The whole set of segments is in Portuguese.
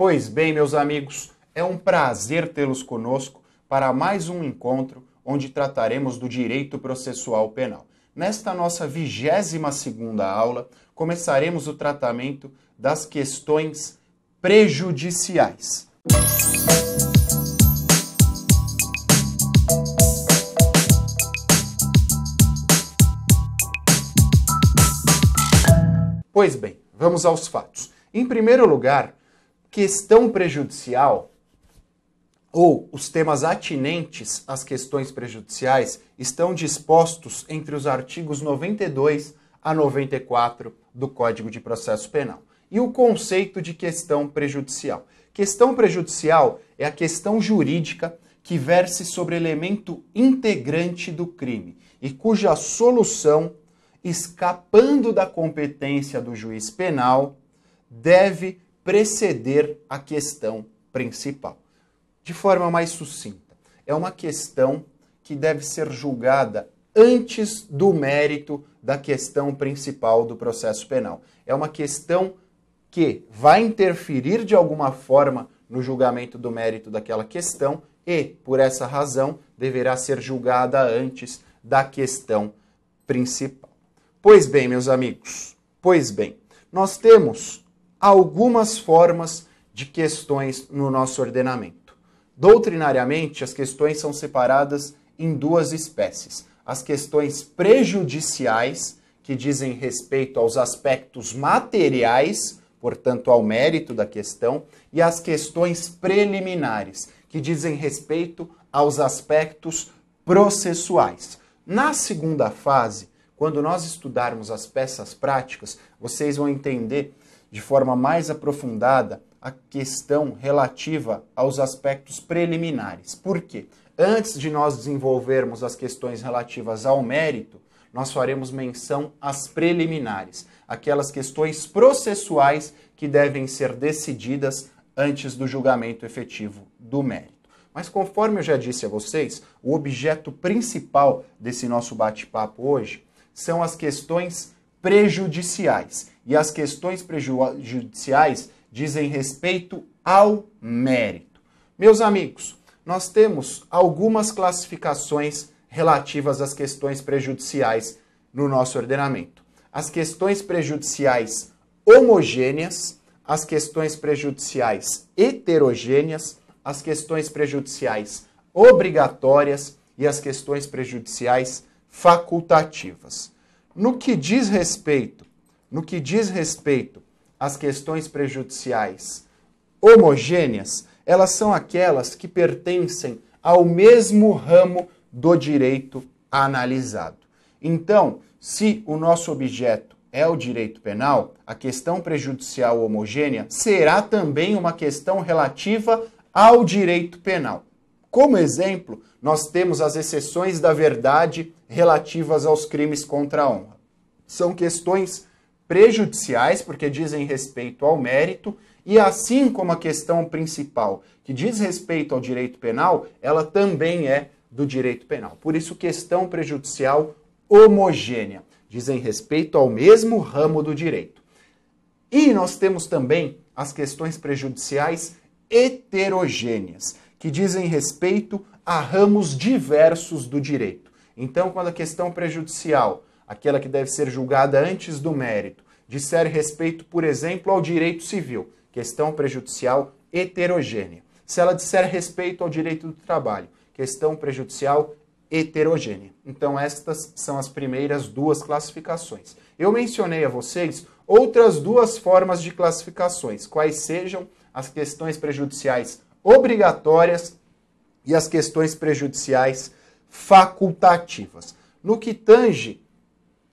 Pois bem, meus amigos, é um prazer tê-los conosco para mais um encontro onde trataremos do direito processual penal. Nesta nossa 22ª aula, começaremos o tratamento das questões prejudiciais. Pois bem, vamos aos fatos. Em primeiro lugar, questão prejudicial ou os temas atinentes às questões prejudiciais estão dispostos entre os artigos 92 a 94 do Código de Processo Penal. E o conceito de questão prejudicial. Questão prejudicial é a questão jurídica que verse sobre elemento integrante do crime e cuja solução, escapando da competência do juiz penal, deve preceder a questão principal. De forma mais sucinta, é uma questão que deve ser julgada antes do mérito da questão principal do processo penal. É uma questão que vai interferir de alguma forma no julgamento do mérito daquela questão e, por essa razão, deverá ser julgada antes da questão principal. Pois bem, meus amigos, pois bem, nós temos algumas formas de questões no nosso ordenamento. Doutrinariamente, as questões são separadas em duas espécies: as questões prejudiciais, que dizem respeito aos aspectos materiais, portanto, ao mérito da questão, e as questões preliminares, que dizem respeito aos aspectos processuais. Na segunda fase, quando nós estudarmos as peças práticas, vocês vão entender de forma mais aprofundada a questão relativa aos aspectos preliminares. Por quê? Antes de nós desenvolvermos as questões relativas ao mérito, nós faremos menção às preliminares, aquelas questões processuais que devem ser decididas antes do julgamento efetivo do mérito. Mas conforme eu já disse a vocês, o objeto principal desse nosso bate-papo hoje são as questões prejudiciais. E as questões prejudiciais dizem respeito ao mérito. Meus amigos, nós temos algumas classificações relativas às questões prejudiciais no nosso ordenamento. As questões prejudiciais homogêneas, as questões prejudiciais heterogêneas, as questões prejudiciais obrigatórias e as questões prejudiciais facultativas. No que diz respeito, no que diz respeito às questões prejudiciais homogêneas, elas são aquelas que pertencem ao mesmo ramo do direito analisado. Então, se o nosso objeto é o direito penal, a questão prejudicial homogênea será também uma questão relativa ao direito penal. Como exemplo, nós temos as exceções da verdade relativas aos crimes contra a honra. São questões prejudiciais, porque dizem respeito ao mérito, e assim como a questão principal, que diz respeito ao direito penal, ela também é do direito penal. Por isso, questão prejudicial homogênea, dizem respeito ao mesmo ramo do direito. E nós temos também as questões prejudiciais heterogêneas, que dizem respeito a ramos diversos do direito. Então, quando a questão prejudicial, aquela que deve ser julgada antes do mérito, disser respeito, por exemplo, ao direito civil, questão prejudicial heterogênea. Se ela disser respeito ao direito do trabalho, questão prejudicial heterogênea. Então, estas são as primeiras duas classificações. Eu mencionei a vocês outras duas formas de classificações, quais sejam as questões prejudiciais obrigatórias e as questões prejudiciais facultativas. No que tange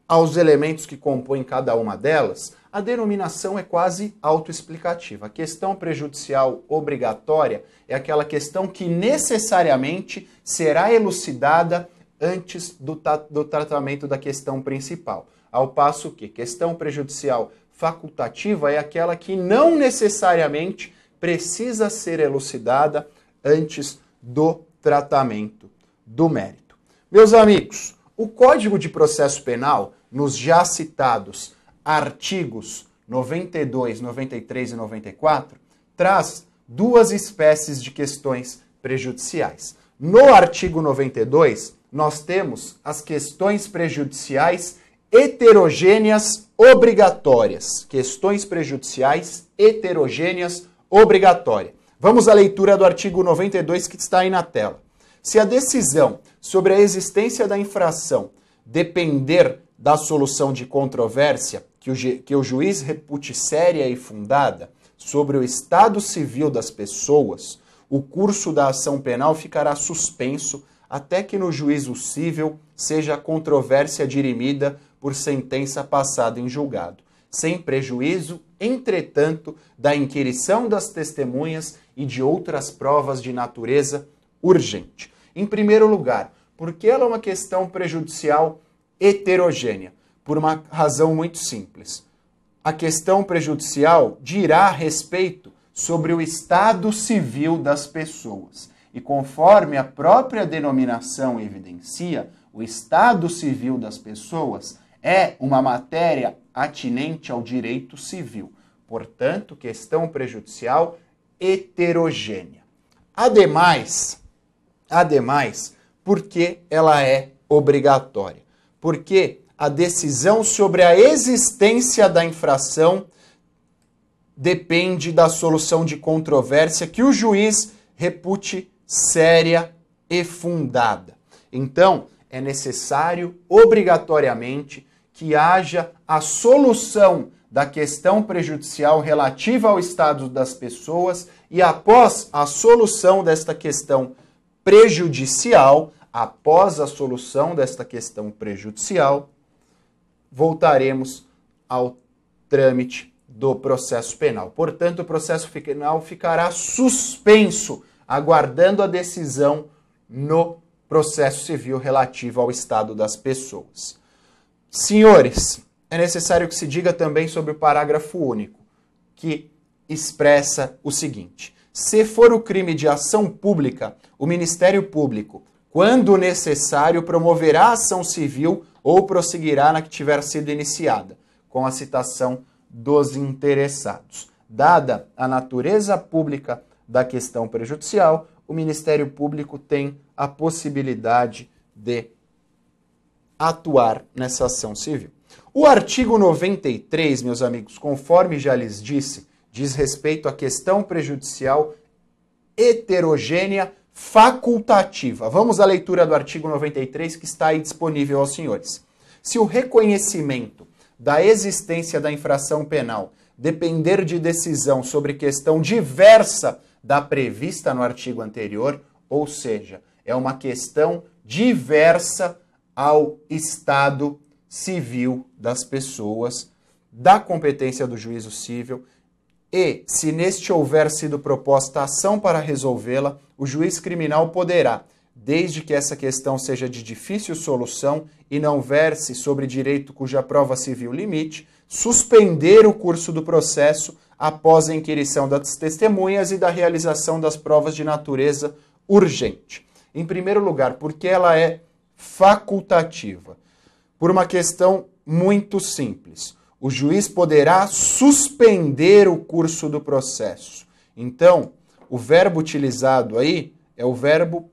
aos elementos que compõem cada uma delas, a denominação é quase autoexplicativa. A questão prejudicial obrigatória é aquela questão que necessariamente será elucidada antes do, tra do tratamento da questão principal. Ao passo que questão prejudicial facultativa é aquela que não necessariamente precisa ser elucidada antes do tratamento do mérito. Meus amigos, o Código de Processo Penal, nos já citados artigos 92, 93 e 94, traz duas espécies de questões prejudiciais. No artigo 92, nós temos as questões prejudiciais heterogêneas obrigatórias. Questões prejudiciais heterogêneas obrigatórias obrigatória. Vamos à leitura do artigo 92 que está aí na tela. Se a decisão sobre a existência da infração depender da solução de controvérsia que o, que o juiz repute séria e fundada sobre o estado civil das pessoas, o curso da ação penal ficará suspenso até que no juízo civil seja a controvérsia dirimida por sentença passada em julgado sem prejuízo, entretanto, da inquirição das testemunhas e de outras provas de natureza urgente. Em primeiro lugar, porque ela é uma questão prejudicial heterogênea, por uma razão muito simples. A questão prejudicial dirá respeito sobre o estado civil das pessoas. E conforme a própria denominação evidencia, o estado civil das pessoas é uma matéria atinente ao direito civil, portanto, questão prejudicial heterogênea. Ademais, ademais, porque ela é obrigatória, porque a decisão sobre a existência da infração depende da solução de controvérsia que o juiz repute séria e fundada. Então, é necessário obrigatoriamente que haja a solução da questão prejudicial relativa ao estado das pessoas e após a solução desta questão prejudicial, após a solução desta questão prejudicial, voltaremos ao trâmite do processo penal. Portanto, o processo penal ficará suspenso, aguardando a decisão no processo civil relativo ao estado das pessoas. Senhores, é necessário que se diga também sobre o parágrafo único, que expressa o seguinte: se for o crime de ação pública, o Ministério Público, quando necessário, promoverá ação civil ou prosseguirá na que tiver sido iniciada, com a citação dos interessados. Dada a natureza pública da questão prejudicial, o Ministério Público tem a possibilidade de atuar nessa ação civil. O artigo 93, meus amigos, conforme já lhes disse, diz respeito à questão prejudicial heterogênea facultativa. Vamos à leitura do artigo 93 que está aí disponível aos senhores. Se o reconhecimento da existência da infração penal depender de decisão sobre questão diversa da prevista no artigo anterior, ou seja, é uma questão diversa ao estado civil das pessoas, da competência do juízo civil e, se neste houver sido proposta ação para resolvê-la, o juiz criminal poderá, desde que essa questão seja de difícil solução e não verse sobre direito cuja prova civil limite, suspender o curso do processo após a inquirição das testemunhas e da realização das provas de natureza urgente. Em primeiro lugar, porque ela é facultativa, por uma questão muito simples. O juiz poderá suspender o curso do processo. Então, o verbo utilizado aí é o verbo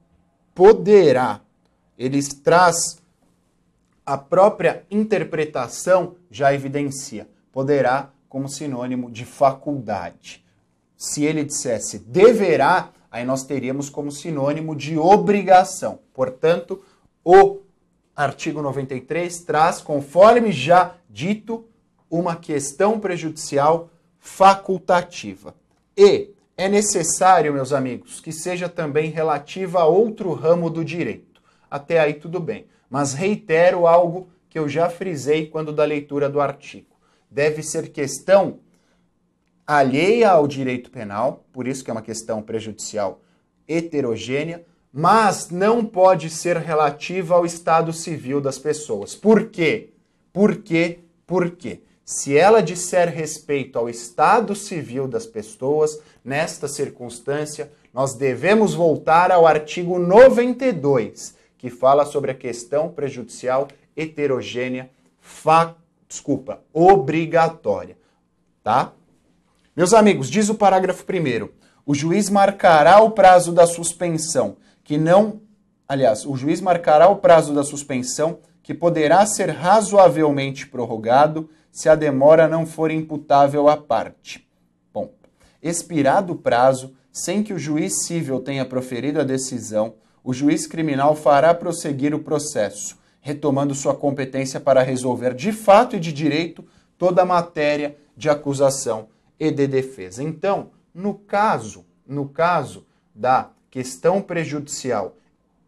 poderá. Ele traz a própria interpretação já evidencia. Poderá como sinônimo de faculdade. Se ele dissesse deverá, aí nós teríamos como sinônimo de obrigação. Portanto, o artigo 93 traz, conforme já dito, uma questão prejudicial facultativa. E é necessário, meus amigos, que seja também relativa a outro ramo do direito. Até aí tudo bem, mas reitero algo que eu já frisei quando da leitura do artigo. Deve ser questão alheia ao direito penal, por isso que é uma questão prejudicial heterogênea, mas não pode ser relativa ao estado civil das pessoas. Por quê? Por quê? Por quê? Se ela disser respeito ao estado civil das pessoas, nesta circunstância, nós devemos voltar ao artigo 92, que fala sobre a questão prejudicial heterogênea, fa... desculpa, obrigatória, tá? Meus amigos, diz o parágrafo primeiro, o juiz marcará o prazo da suspensão que não, aliás, o juiz marcará o prazo da suspensão que poderá ser razoavelmente prorrogado se a demora não for imputável à parte. Expirado o prazo, sem que o juiz civil tenha proferido a decisão, o juiz criminal fará prosseguir o processo, retomando sua competência para resolver de fato e de direito toda a matéria de acusação e de defesa. Então, no caso, no caso da questão prejudicial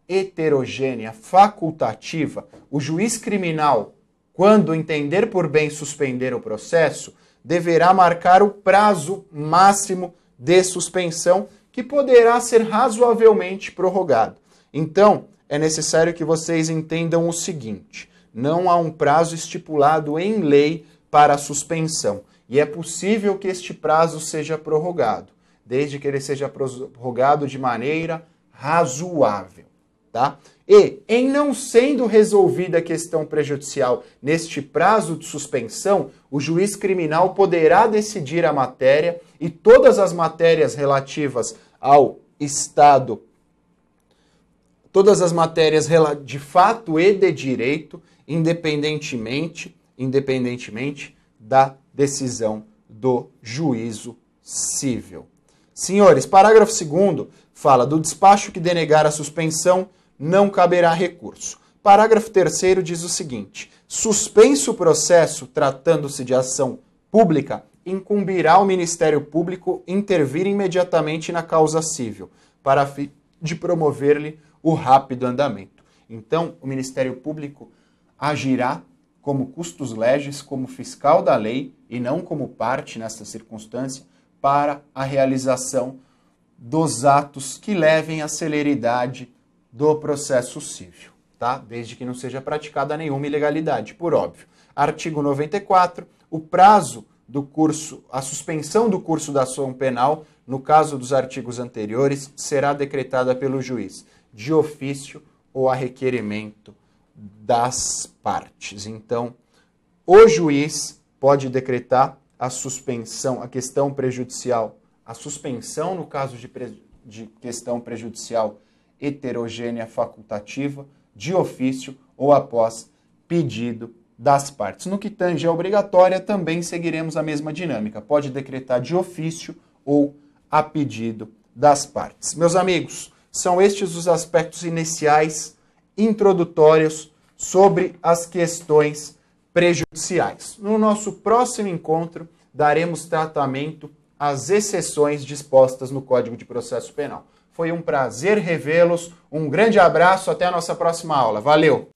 heterogênea, facultativa, o juiz criminal, quando entender por bem suspender o processo, deverá marcar o prazo máximo de suspensão, que poderá ser razoavelmente prorrogado. Então, é necessário que vocês entendam o seguinte: não há um prazo estipulado em lei para suspensão, e é possível que este prazo seja prorrogado desde que ele seja prorrogado de maneira razoável, tá? E, em não sendo resolvida a questão prejudicial neste prazo de suspensão, o juiz criminal poderá decidir a matéria e todas as matérias relativas ao Estado, todas as matérias de fato e de direito, independentemente, independentemente da decisão do juízo civil. Senhores, parágrafo 2 fala do despacho que denegar a suspensão não caberá recurso. Parágrafo 3 diz o seguinte: suspenso o processo tratando-se de ação pública, incumbirá ao Ministério Público intervir imediatamente na causa civil, para fim de promover-lhe o rápido andamento. Então, o Ministério Público agirá como custos leges, como fiscal da lei e não como parte nesta circunstância, para a realização dos atos que levem à celeridade do processo civil, tá? Desde que não seja praticada nenhuma ilegalidade, por óbvio. Artigo 94, o prazo do curso, a suspensão do curso da ação penal, no caso dos artigos anteriores, será decretada pelo juiz de ofício ou a requerimento das partes. Então, o juiz pode decretar a suspensão, a questão prejudicial. A suspensão, no caso de, pre, de questão prejudicial heterogênea facultativa, de ofício ou após pedido das partes. No que tange a obrigatória, também seguiremos a mesma dinâmica. Pode decretar de ofício ou a pedido das partes. Meus amigos, são estes os aspectos iniciais, introdutórios, sobre as questões prejudiciais. No nosso próximo encontro, daremos tratamento às exceções dispostas no Código de Processo Penal. Foi um prazer revê-los, um grande abraço, até a nossa próxima aula. Valeu!